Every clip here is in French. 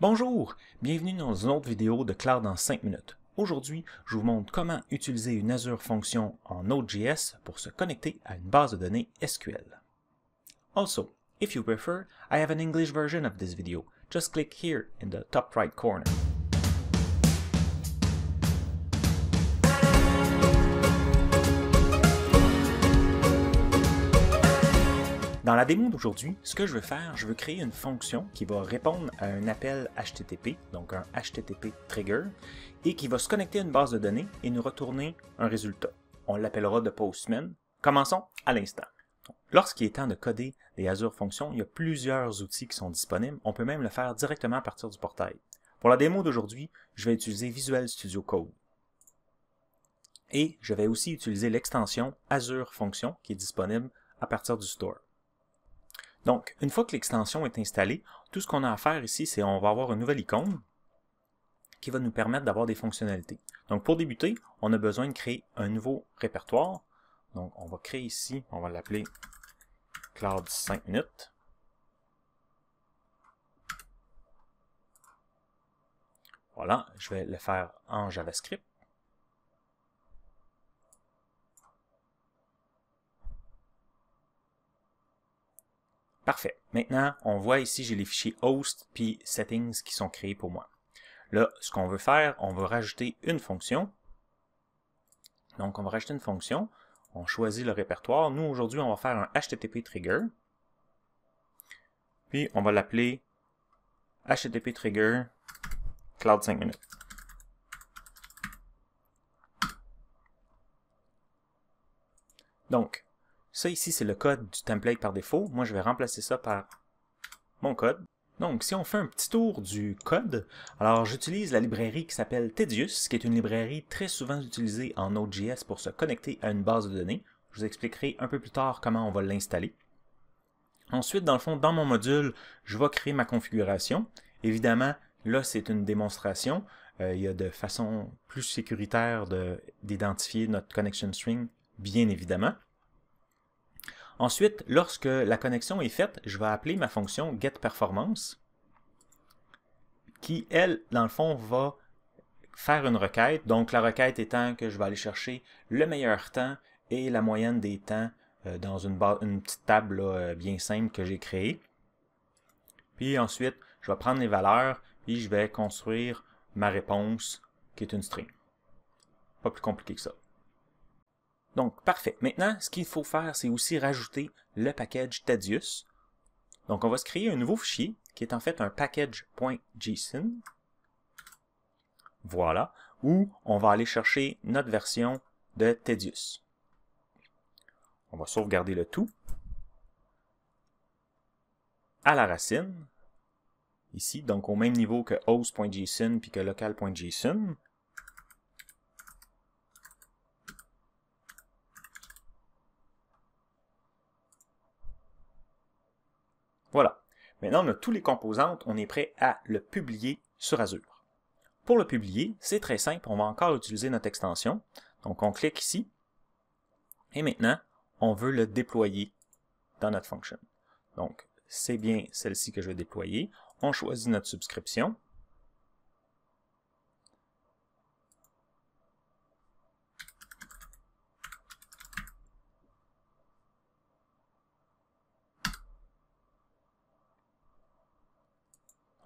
Bonjour, bienvenue dans une autre vidéo de Cloud dans 5 minutes. Aujourd'hui, je vous montre comment utiliser une Azure fonction en Node.js pour se connecter à une base de données SQL. Also, if you prefer, I have an English version of this video. Just click here in the top right corner. Dans la démo d'aujourd'hui, ce que je veux faire, je veux créer une fonction qui va répondre à un appel HTTP, donc un HTTP trigger, et qui va se connecter à une base de données et nous retourner un résultat. On l'appellera de Postman. Commençons à l'instant. Lorsqu'il est temps de coder des Azure Functions, il y a plusieurs outils qui sont disponibles. On peut même le faire directement à partir du portail. Pour la démo d'aujourd'hui, je vais utiliser Visual Studio Code. Et je vais aussi utiliser l'extension Azure Functions qui est disponible à partir du store. Donc, une fois que l'extension est installée, tout ce qu'on a à faire ici, c'est on va avoir une nouvelle icône qui va nous permettre d'avoir des fonctionnalités. Donc, pour débuter, on a besoin de créer un nouveau répertoire. Donc, on va créer ici, on va l'appeler Cloud 5 minutes. Voilà, je vais le faire en JavaScript. Parfait. Maintenant, on voit ici, j'ai les fichiers host puis settings qui sont créés pour moi. Là, ce qu'on veut faire, on veut rajouter une fonction. Donc, on va rajouter une fonction. On choisit le répertoire. Nous, aujourd'hui, on va faire un HTTP trigger. Puis, on va l'appeler HTTP trigger cloud 5 minutes. Donc, ça ici, c'est le code du template par défaut. Moi, je vais remplacer ça par mon code. Donc, si on fait un petit tour du code, alors j'utilise la librairie qui s'appelle tedius qui est une librairie très souvent utilisée en Node.js pour se connecter à une base de données. Je vous expliquerai un peu plus tard comment on va l'installer. Ensuite, dans le fond, dans mon module, je vais créer ma configuration. Évidemment, là, c'est une démonstration. Euh, il y a de façon plus sécuritaire d'identifier notre connection string, bien évidemment. Ensuite, lorsque la connexion est faite, je vais appeler ma fonction getPerformance qui, elle, dans le fond, va faire une requête. Donc, la requête étant que je vais aller chercher le meilleur temps et la moyenne des temps euh, dans une, petite table euh, bien simple que j'ai créée. Puis ensuite, je vais prendre les valeurs, puis je vais construire ma réponse qui est une string. Pas plus compliqué que ça. Donc, parfait. Maintenant, ce qu'il faut faire, c'est aussi rajouter le package Tedius. Donc, on va se créer un nouveau fichier qui est en fait un package.json. Voilà, où on va aller chercher notre version de Tedius. On va sauvegarder le tout. À la racine, ici, donc au même niveau que host.json puis que local.json. Voilà. Maintenant, on a tous les composantes, on est prêt à le publier sur Azure. Pour le publier, c'est très simple, on va encore utiliser notre extension. Donc on clique ici, et maintenant, on veut le déployer dans notre fonction. Donc, c'est bien celle-ci que je vais déployer. On choisit notre subscription,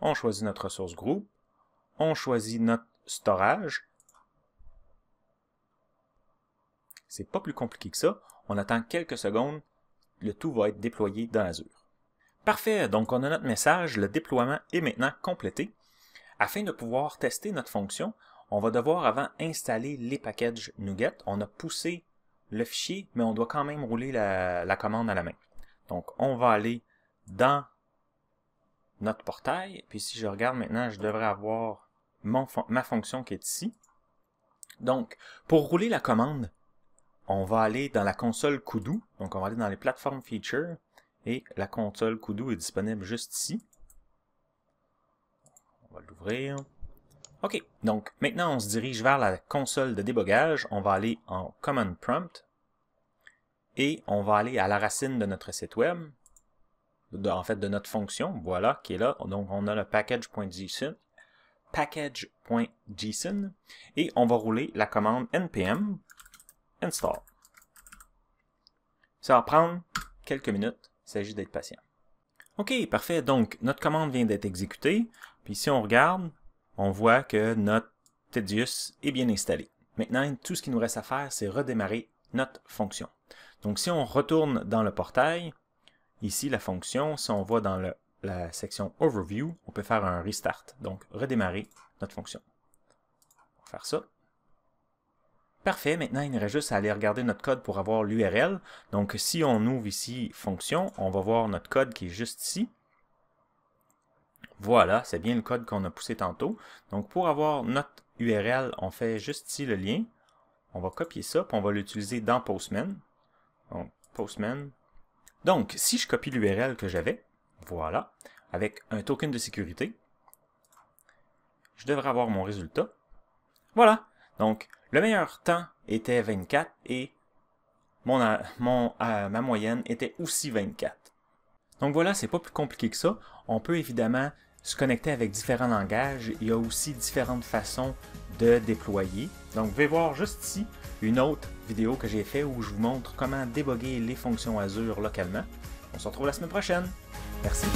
on choisit notre source groupe, on choisit notre storage. C'est pas plus compliqué que ça. On attend quelques secondes, le tout va être déployé dans Azure. Parfait, donc on a notre message, le déploiement est maintenant complété. Afin de pouvoir tester notre fonction, on va devoir avant installer les packages NuGet. On a poussé le fichier, mais on doit quand même rouler la commande à la main. Donc, on va aller dans notre portail. Puis si je regarde maintenant, je devrais avoir mon ma fonction qui est ici. Donc, pour rouler la commande, on va aller dans la console Kudu. Donc, on va aller dans les plateformes Feature. Et la console Kudu est disponible juste ici. On va l'ouvrir. OK, donc maintenant on se dirige vers la console de débogage. On va aller en Command Prompt. Et on va aller à la racine de notre site web en fait, de notre fonction, voilà, qui est là. Donc, on a le package.json, package.json, et on va rouler la commande npm install. Ça va prendre quelques minutes, il s'agit d'être patient. OK, parfait. Donc, notre commande vient d'être exécutée. Puis si on regarde, on voit que notre Tedious est bien installé. Maintenant, tout ce qui nous reste à faire, c'est redémarrer notre fonction. Donc, si on retourne dans le portail, Ici, la fonction, si on voit dans la section Overview, on peut faire un restart, donc redémarrer notre fonction. On va faire ça. Parfait, maintenant il nous reste juste à aller regarder notre code pour avoir l'URL. Donc si on ouvre ici fonction, on va voir notre code qui est juste ici. Voilà, c'est bien le code qu'on a poussé tantôt. Donc pour avoir notre URL, on fait juste ici le lien. On va copier ça, puis on va l'utiliser dans Postman. Donc Postman, donc, si je copie l'URL que j'avais, voilà, avec un token de sécurité, je devrais avoir mon résultat. Voilà. Donc, le meilleur temps était 24 et mon, euh, mon euh, ma moyenne était aussi 24. Donc voilà, c'est pas plus compliqué que ça. On peut évidemment se connecter avec différents langages. Il y a aussi différentes façons de déployer. Donc, vous pouvez voir juste ici, une autre vidéo que j'ai fait où je vous montre comment déboguer les fonctions Azure localement. On se retrouve la semaine prochaine. Merci.